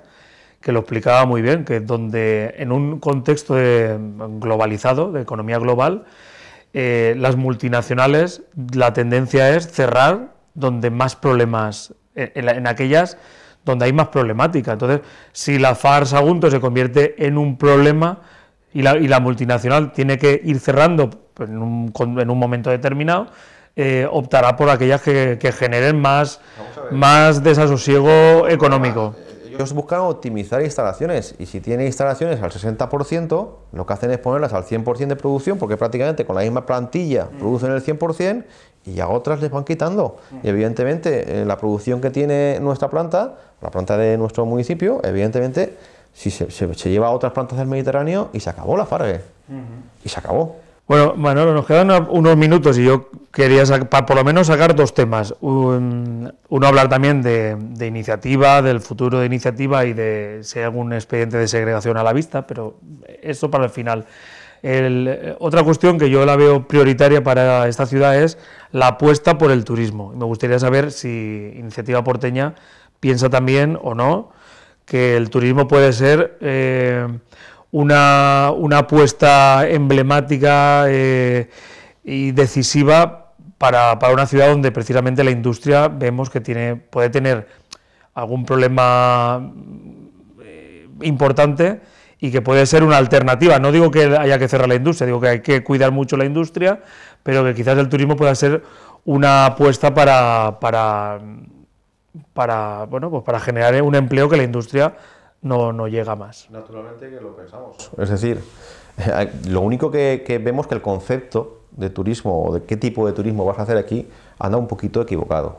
que lo explicaba muy bien, que donde en un contexto globalizado, de economía global, eh, las multinacionales, la tendencia es cerrar donde más problemas, en, en aquellas donde hay más problemática. Entonces, si la farsa agunto se convierte en un problema, y la, multinacional tiene que ir cerrando pues, en un, momento determinado, eh, optará por aquellas que, generen más, desasosiego económico. Ah, eh, ellos buscan optimizar instalaciones y si tienen instalaciones al 60%, lo que hacen es ponerlas al 100% de producción porque prácticamente con la misma plantilla mm. producen el 100% y a otras les van quitando. Mm. Y evidentemente la producción que tiene nuestra planta, la planta de nuestro municipio, evidentemente si se, lleva a otras plantas del Mediterráneo y se acabó la Farge... Y se acabó. Bueno, Manolo, nos quedan unos minutos y yo quería por lo menos sacar dos temas. uno hablar también de, iniciativa, del futuro de iniciativa y de si hay algún expediente de segregación a la vista, pero eso para el final. otra cuestión que yo la veo prioritaria para esta ciudad es la apuesta por el turismo. Me gustaría saber si Iniciativa Porteña piensa también o no que el turismo puede ser eh, una, apuesta emblemática eh, y decisiva para, una ciudad donde precisamente la industria vemos que tiene, puede tener algún problema eh, importante y que puede ser una alternativa. No digo que haya que cerrar la industria, digo que hay que cuidar mucho la industria, pero que quizás el turismo pueda ser una apuesta para, para para, bueno, pues para generar un empleo que la industria no, no llega más. Naturalmente que lo pensamos. Es decir, eh, lo único que, que vemos que el concepto de turismo o de qué tipo de turismo vas a hacer aquí anda un poquito equivocado.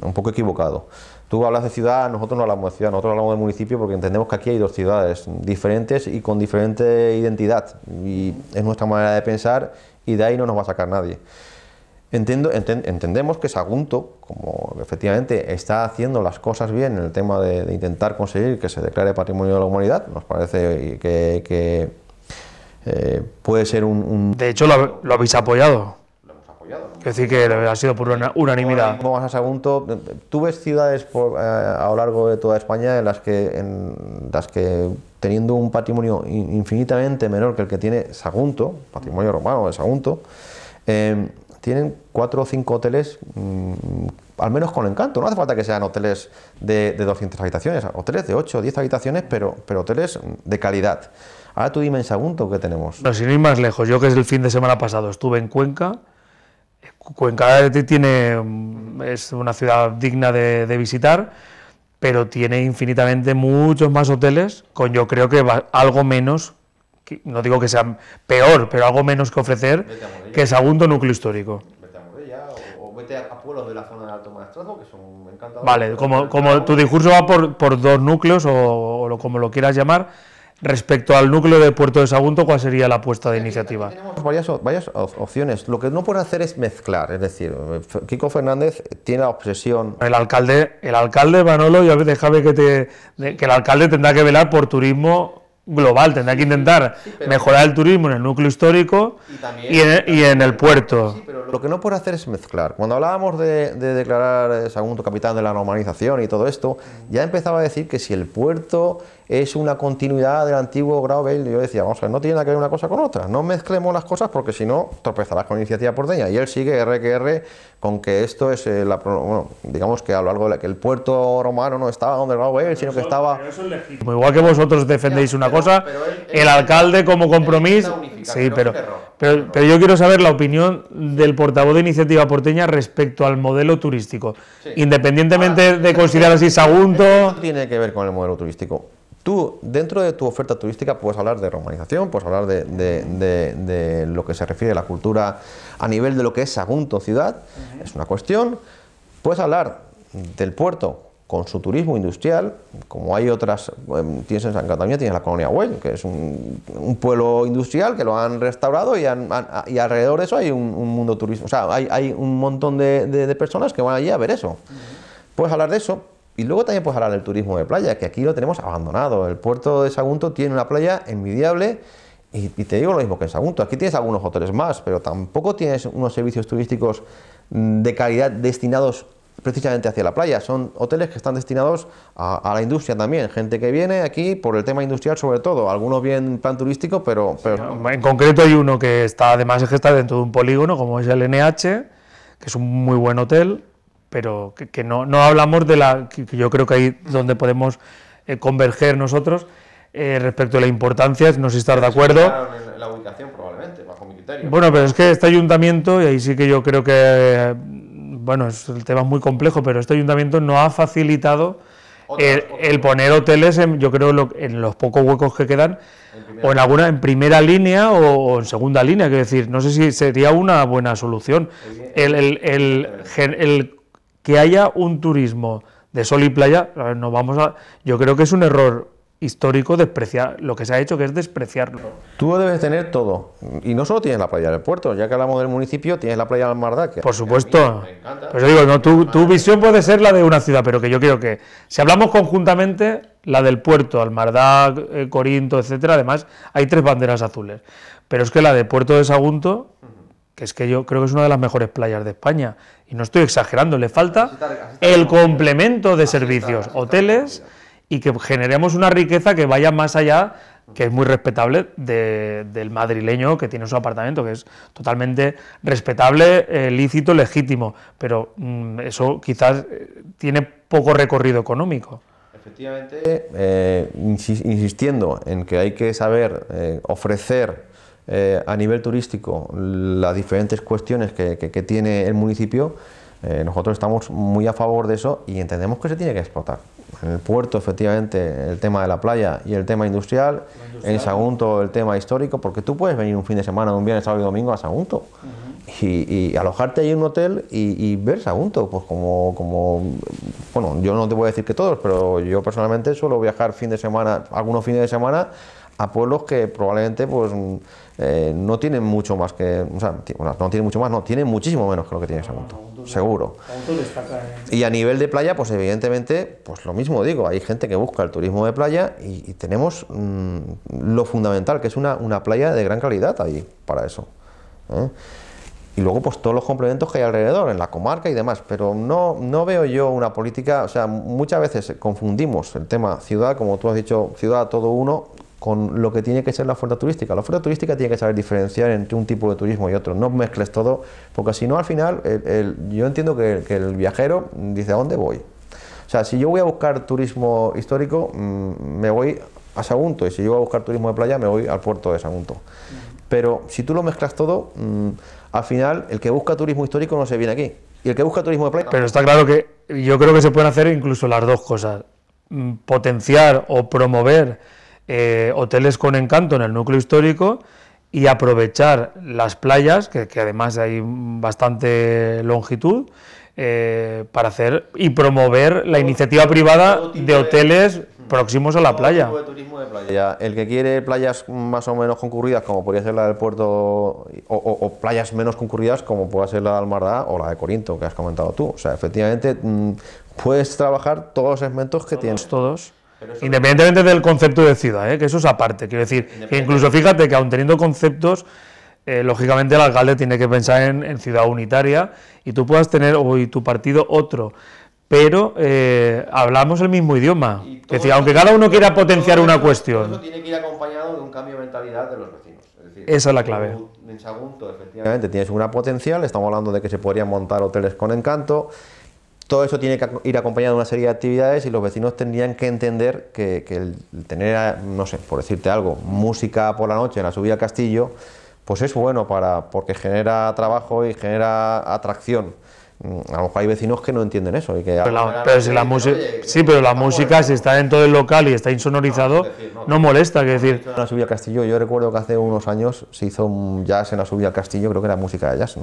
Un poco equivocado. Tú hablas de ciudad, nosotros no hablamos de ciudad, nosotros hablamos de municipio porque entendemos que aquí hay dos ciudades diferentes y con diferente identidad. Y es nuestra manera de pensar y de ahí no nos va a sacar nadie. Entiendo, entendemos que Sagunto, como efectivamente está haciendo las cosas bien en el tema de, intentar conseguir que se declare patrimonio de la humanidad, nos parece que, eh, puede ser un, De hecho, lo, habéis apoyado. Lo hemos apoyado. Es decir, que ha sido por una, unanimidad. ¿Cómo vas a Sagunto, tú ves ciudades eh, a lo largo de toda España en las que, en las que teniendo un patrimonio infinitamente menor que el que tiene Sagunto, patrimonio romano de Sagunto, eh, tienen cuatro o cinco hoteles, mm, al menos con encanto. No hace falta que sean hoteles de, 200 habitaciones, hoteles de 8 o 10 habitaciones, pero, pero hoteles de calidad. Ahora tú dime en Sagunto qué tenemos. No, sin ir más lejos, yo que es el fin de semana pasado estuve en Cuenca. Cuenca tiene, mm, es una ciudad digna de visitar, pero tiene infinitamente muchos más hoteles, con yo creo que algo menos no digo que sea peor, pero algo menos que ofrecer que segundo núcleo histórico. Vete a o, vete a de la zona de Alto que son encantadores. Vale, como, tu discurso va por, dos núcleos o, como lo quieras llamar. Respecto al núcleo de Puerto de Sagunto, ¿cuál sería la apuesta de iniciativa? tenemos varias, opciones. Lo que no puede hacer es mezclar. Es decir, Kiko Fernández tiene la obsesión. El alcalde, el alcalde Manolo, ya déjame que te. que el alcalde tendrá que velar por turismo global, tendrá que intentar mejorar el turismo en el núcleo histórico y, en, el puerto. lo que no puede hacer es mezclar. Cuando hablábamos de, de declarar eh, ...segundo capitán de la normalización y todo esto, ya empezaba a decir que si el puerto es una continuidad del antiguo Grau Y yo decía, vamos a no tiene nada que ver una cosa con otra. No mezclemos las cosas porque si no tropezarás con iniciativa porteña. Y él sigue R con que esto es eh, la. Bueno, digamos que a lo largo de la, que el puerto romano no estaba donde Grau Bell, sino que estaba. Igual que vosotros defendéis una cosa, el alcalde como compromiso. Sí, pero, pero, yo quiero saber la opinión del portavoz de iniciativa porteña respecto al modelo turístico. Independientemente ah, de considerar si Sagunto. Tiene que ver con el modelo turístico Tú, dentro de tu oferta turística, puedes hablar de romanización, puedes hablar de, lo que se refiere a la cultura a nivel de lo que es Sagunto ciudad, es una cuestión. Puedes hablar del puerto con su turismo industrial, como hay otras, em, tienes en San Cataluña, tienes la colonia Güell, que es un, pueblo industrial que lo han restaurado y, alrededor de eso hay un, mundo turístico, o sea, hay, un montón de, personas que van allí a ver eso. Puedes hablar de eso, y luego también pues hablar del turismo de playa, que aquí lo tenemos abandonado. El puerto de Sagunto tiene una playa envidiable y, te digo lo mismo que en Sagunto. Aquí tienes algunos hoteles más, pero tampoco tienes unos servicios turísticos mm, de calidad destinados precisamente hacia la playa. Son hoteles que están destinados a, la industria también. Gente que viene aquí por el tema industrial sobre todo. Algunos bien plan turístico, pero... pero... en concreto hay uno que está, además que está dentro de un polígono, como es el NH, que es un muy buen hotel, pero que, no, no, hablamos de la, que yo creo que ahí donde podemos eh, converger nosotros eh, respecto a la importancia, no sé si de acuerdo. la ubicación probablemente, Bueno, pero es que este ayuntamiento, y ahí sí que yo creo que, bueno, es, el tema es muy complejo, pero este ayuntamiento no ha facilitado el, poner hoteles, en, yo creo, en los pocos huecos que quedan, o en alguna, en primera línea o, en segunda línea, quiero decir, no sé si sería una buena solución. el que haya un turismo de sol y playa, no vamos a, yo creo que es un error histórico despreciar lo que se ha hecho que es despreciarlo. Tú debes tener todo y no solo tienes la playa del puerto, ya que hablamos del municipio, tienes la playa de Mardaque. Por supuesto. Me Pero digo, tu, visión puede ser la de una ciudad, pero que yo creo que si hablamos conjuntamente la del puerto, Almardá, eh, Corinto, etcétera, además hay tres banderas azules. Pero es que la de Puerto de Sagunto que es que yo creo que es una de las mejores playas de España. Y no estoy exagerando, le falta el complemento de servicios, hoteles, y que generemos una riqueza que vaya más allá, que es muy respetable, del madrileño que tiene su apartamento, que es totalmente respetable, eh, lícito, legítimo. Pero mm, eso quizás eh, tiene poco recorrido económico. Efectivamente, eh, insistiendo en que hay que saber ofrecer eh, a nivel turístico las diferentes cuestiones que, tiene el municipio, eh, nosotros estamos muy a favor de eso y entendemos que se tiene que explotar. En el puerto, efectivamente, el tema de la playa y el tema industrial, en Sagunto el tema histórico, porque tú puedes venir un fin de semana, un viernes, sábado y domingo a Sagunto. y, alojarte ahí en un hotel y, ver Sagunto, pues como, como, bueno, yo no te voy a decir que todos, pero yo personalmente suelo viajar fin de semana, algunos fines de semana, a pueblos que probablemente pues mm, eh, no tienen mucho más que, o sea, no tienen mucho más, no, tienen muchísimo menos que lo que tiene Sagunto, seguro. Y a nivel de playa, pues evidentemente, pues lo mismo digo, hay gente que busca el turismo de playa y, tenemos mm, lo fundamental, que es una, una, playa de gran calidad allí para eso. ¿eh? y luego pues todos los complementos que hay alrededor, en la comarca y demás, pero no, no veo yo una política, o sea, muchas veces confundimos el tema ciudad, como tú has dicho, ciudad todo uno, con lo que tiene que ser la oferta turística. La oferta turística tiene que saber diferenciar entre un tipo de turismo y otro, no mezcles todo, porque si no al final yo entiendo que, el viajero dice ¿a dónde voy? O sea, si yo voy a buscar turismo histórico, mm, me voy a Sagunto, y si yo voy a buscar turismo de playa, me voy al puerto de Sagunto. Pero si tú lo mezclas todo, mm, al final el que busca turismo histórico no se viene aquí. Y el que busca turismo de playa... Pero está claro que yo creo que se pueden hacer incluso las dos cosas. Mm, potenciar o promover eh, hoteles con encanto en el núcleo histórico y aprovechar las playas, que, además hay bastante longitud, eh, para hacer y promover la iniciativa privada de hoteles próximos a la playa. El que quiere playas más o menos concurridas, como podría ser la del puerto, o, playas menos concurridas, como puede ser la de Almardá o la de Corinto, que has comentado tú. O sea, efectivamente, mm, puedes trabajar todos los segmentos que tienes. Todos. Independientemente del concepto de ciudad, ¿eh? que eso es aparte. Quiero decir, que incluso fíjate que aun teniendo conceptos, eh, lógicamente el alcalde tiene que pensar en, ciudad unitaria y tú puedas tener, o, tu partido otro. Pero eh, hablamos el mismo idioma. Es decir, aunque cada uno quiera potenciar una cuestión. Eso tiene que ir acompañado de un cambio de mentalidad de los vecinos. Esa es la clave. En Sagunto, efectivamente, tienes una potencial. Estamos hablando de que se podrían montar hoteles con encanto todo eso tiene que ir acompañado de una serie de actividades y los vecinos tendrían que entender que, el tener, no sé, por decirte algo, música por la noche en la subida al castillo, pues es bueno para, porque genera trabajo y genera atracción. Mm, a lo mejor hay vecinos que no entienden eso. que pero la, si la música, sí, pero la música, si está todo el local y está insonorizado, no, molesta. Que decir, en la subida al castillo, yo recuerdo que hace unos años se hizo un jazz en la subida al castillo, creo que era música de jazz.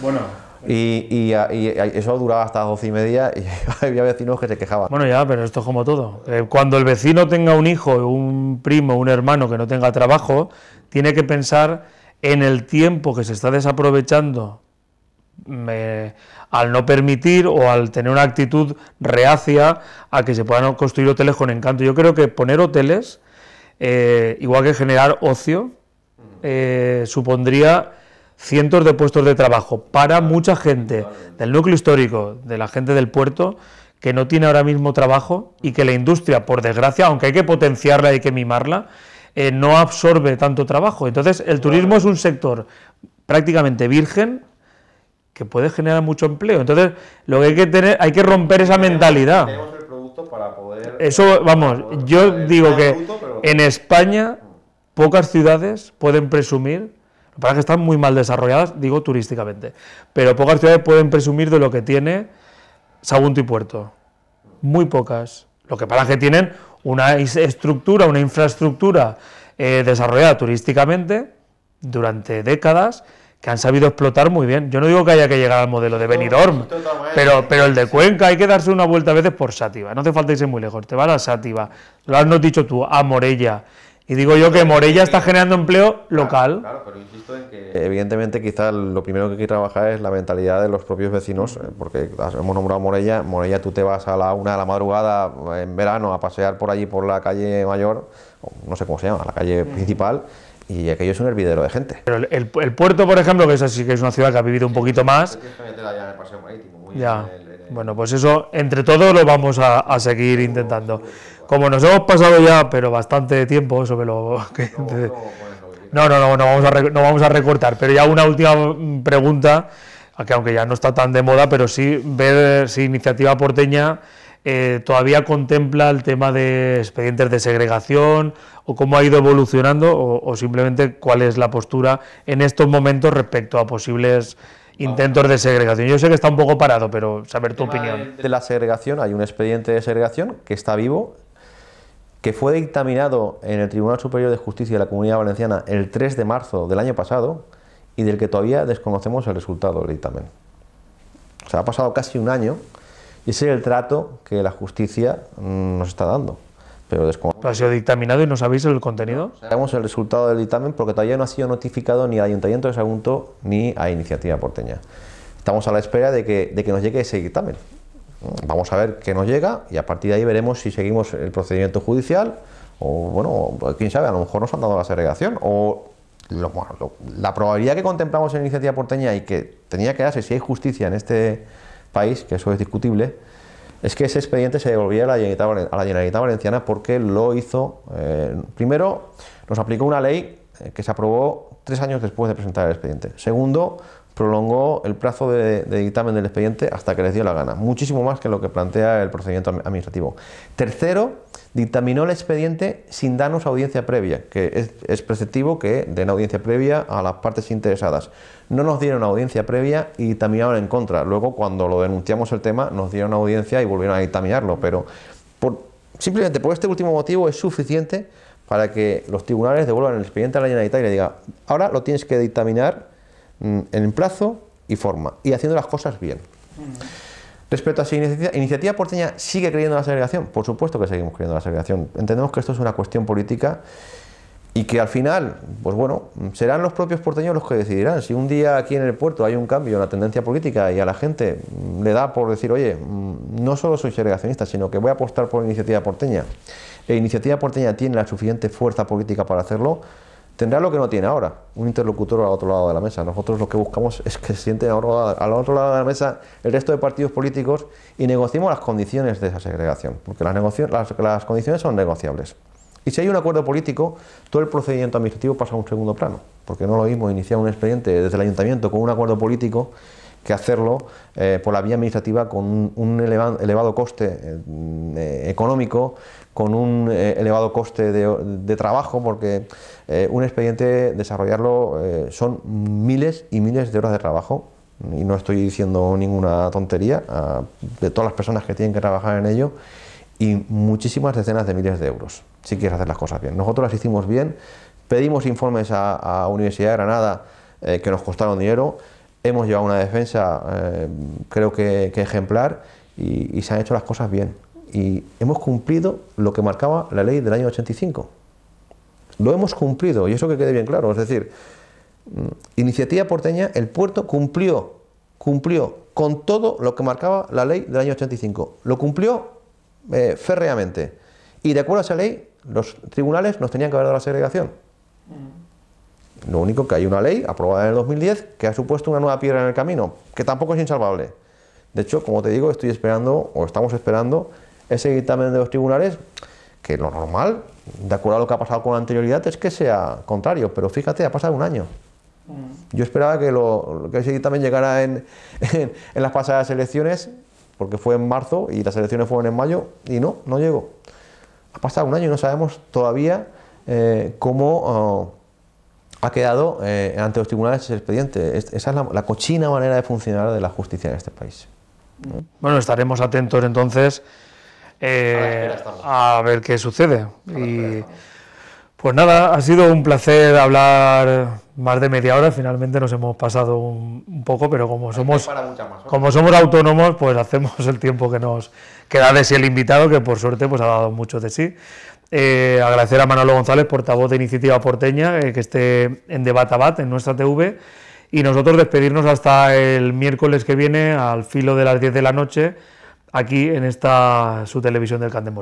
Bueno. Y, eso duraba hasta doce y media y había vecinos que se quejaban. Bueno, ya, pero esto es como todo. Eh, cuando el vecino tenga un hijo, un primo, un hermano que no tenga trabajo, tiene que pensar en el tiempo que se está desaprovechando. Me, al no permitir o al tener una actitud reacia a que se puedan construir hoteles con encanto. Yo creo que poner hoteles, eh, igual que generar ocio, eh, supondría cientos de puestos de trabajo para mucha gente del núcleo histórico, de la gente del puerto, que no tiene ahora mismo trabajo y que la industria, por desgracia, aunque hay que potenciarla y hay que mimarla, eh, no absorbe tanto trabajo. Entonces, el turismo es un sector prácticamente virgen que puede generar mucho empleo. Entonces, lo que hay que tener, hay que romper esa mentalidad. Tenemos el producto para poder. Eso, vamos, yo digo que en España pocas ciudades pueden presumir. ...para que que están muy mal desarrolladas, digo turísticamente, pero pocas ciudades pueden presumir de lo que tiene Sagunto y Puerto. Muy pocas. Lo que pasa es que tienen una estructura, una infraestructura eh, desarrollada turísticamente durante décadas que han sabido explotar muy bien. Yo no digo que haya que llegar al modelo de Benidorm, pero, pero el de Cuenca hay que darse una vuelta a veces por Sátiva. No hace falta irse muy lejos. Te vas a la Sátiva, lo has dicho tú, a Morella. Y digo yo que Morella está generando empleo local. Claro, Evidentemente, quizás lo primero que hay que trabajar es la mentalidad de los propios vecinos, eh, porque hemos nombrado Morella. Morella, tú te vas a la una de la madrugada en verano a pasear por allí por la calle mayor, no sé cómo se llama, la calle principal y aquello es un hervidero de gente. Pero el, el, puerto, por ejemplo, que es así, que es una ciudad que ha vivido un poquito más. Ya. Bueno, pues eso entre todos lo vamos a, seguir intentando. Como nos hemos pasado ya, pero bastante tiempo sobre lo que. No, no, no, no vamos a, no vamos a recortar. Pero ya una última mm, pregunta, que aunque ya no está tan de moda, pero sí ver eh, si Iniciativa Porteña eh, todavía contempla el tema de expedientes de segregación o cómo ha ido evolucionando o, simplemente cuál es la postura en estos momentos respecto a posibles intentos de segregación. Yo sé que está un poco parado, pero saber tu opinión. De la segregación, hay un expediente de segregación que está vivo, que fue dictaminado en el Tribunal Superior de Justicia de la Comunidad Valenciana el 3 de marzo del año pasado y del que todavía desconocemos el resultado del dictamen. O sea, ha pasado casi un año y ese es el trato que la justicia mm, nos está dando. Pero ¿Ha sido dictaminado y no sabéis el contenido? Sabemos el resultado del dictamen porque todavía no ha sido notificado ni al Ayuntamiento de Sagunto ni a Iniciativa Porteña. Estamos a la espera de que, de que nos llegue ese dictamen. Vamos a ver qué nos llega y a partir de ahí veremos si seguimos el procedimiento judicial o, bueno, quién sabe, a lo mejor nos han dado la segregación o la probabilidad que contemplamos en Iniciativa Porteña y que tenía que darse si hay justicia en este país, que eso es discutible, es que ese expediente se devolvía a la Generalitat, a la Valenciana porque lo hizo. Eh, primero, nos aplicó una ley eh, que se aprobó tres años después de presentar el expediente. Segundo, prolongó el plazo de, dictamen del expediente hasta que les dio la gana, muchísimo más que lo que plantea el procedimiento administrativo. Tercero, dictaminó el expediente sin darnos audiencia previa, que es, preceptivo que den audiencia previa a las partes interesadas. No nos dieron audiencia previa y dictaminaron en contra. Luego, cuando lo denunciamos el tema, nos dieron audiencia y volvieron a dictaminarlo, pero por, simplemente por este último motivo es suficiente para que los tribunales devuelvan el expediente a la Generalitat y le diga, ahora lo tienes que dictaminar Mm, en plazo y forma y haciendo las cosas bien. Mm. Respecto a si iniciativa, porteña sigue creyendo en la segregación, por supuesto que seguimos creyendo en la segregación. Entendemos que esto es una cuestión política y que al final, pues bueno, serán los propios porteños los que decidirán. Si un día aquí en el puerto hay un cambio en la tendencia política y a la gente mm, le da por decir, oye, no solo soy segregacionista, sino que voy a apostar por iniciativa porteña, e iniciativa porteña tiene la suficiente fuerza política para hacerlo, tendrá lo que no tiene ahora, un interlocutor al otro lado de la mesa. Nosotros lo que buscamos es que se sienten al otro lado de la mesa el resto de partidos políticos y negociemos las condiciones de esa segregación, porque las, las condiciones son negociables. Y si hay un acuerdo político, todo el procedimiento administrativo pasa a un segundo plano, porque no lo mismo iniciar un expediente desde el ayuntamiento con un acuerdo político que hacerlo eh, por la vía administrativa con un, elevado coste eh, eh, económico, con un elevado coste de, trabajo, porque un expediente, desarrollarlo son miles y miles de horas de trabajo, y no estoy diciendo ninguna tontería, de todas las personas que tienen que trabajar en ello, y muchísimas decenas de miles de euros, si quieres hacer las cosas bien. Nosotros las hicimos bien, pedimos informes a, a Universidad de Granada que nos costaron dinero, hemos llevado una defensa eh, creo que, ejemplar y, se han hecho las cosas bien. Y hemos cumplido lo que marcaba la ley del año 85. Lo hemos cumplido y eso que quede bien claro. Es decir, mm, iniciativa porteña, el puerto cumplió, cumplió con todo lo que marcaba la ley del año 85. Lo cumplió eh, férreamente. Y de acuerdo a esa ley, los tribunales nos tenían que haber dado la segregación. Mm. Lo único que hay una ley aprobada en el 2010 que ha supuesto una nueva piedra en el camino, que tampoco es insalvable. De hecho, como te digo, estoy esperando o estamos esperando ese dictamen de los tribunales, que lo normal, de acuerdo a lo que ha pasado con anterioridad, es que sea contrario, pero fíjate, ha pasado un año. Mm. Yo esperaba que, lo, que ese dictamen llegara en, en, las pasadas elecciones, porque fue en marzo y las elecciones fueron en mayo, y no, no llegó. Ha pasado un año y no sabemos todavía eh, cómo ah, ha quedado eh, ante los tribunales ese expediente. esa es la, cochina manera de funcionar de la justicia en este país. Bueno, estaremos atentos entonces eh, a, ver qué sucede. pues nada, ha sido un placer hablar más de media hora. Finalmente nos hemos pasado un, poco, pero como somos, ¿eh? como somos autónomos, pues hacemos el tiempo que nos queda de sí el invitado, que por suerte pues ha dado mucho de sí. Eh, agradecer a Manolo González, portavoz de Iniciativa Porteña, eh, que esté en Debatabat, en nuestra TV, y nosotros despedirnos hasta el miércoles que viene, al filo de las 10 de la noche, aquí en esta su televisión del Cante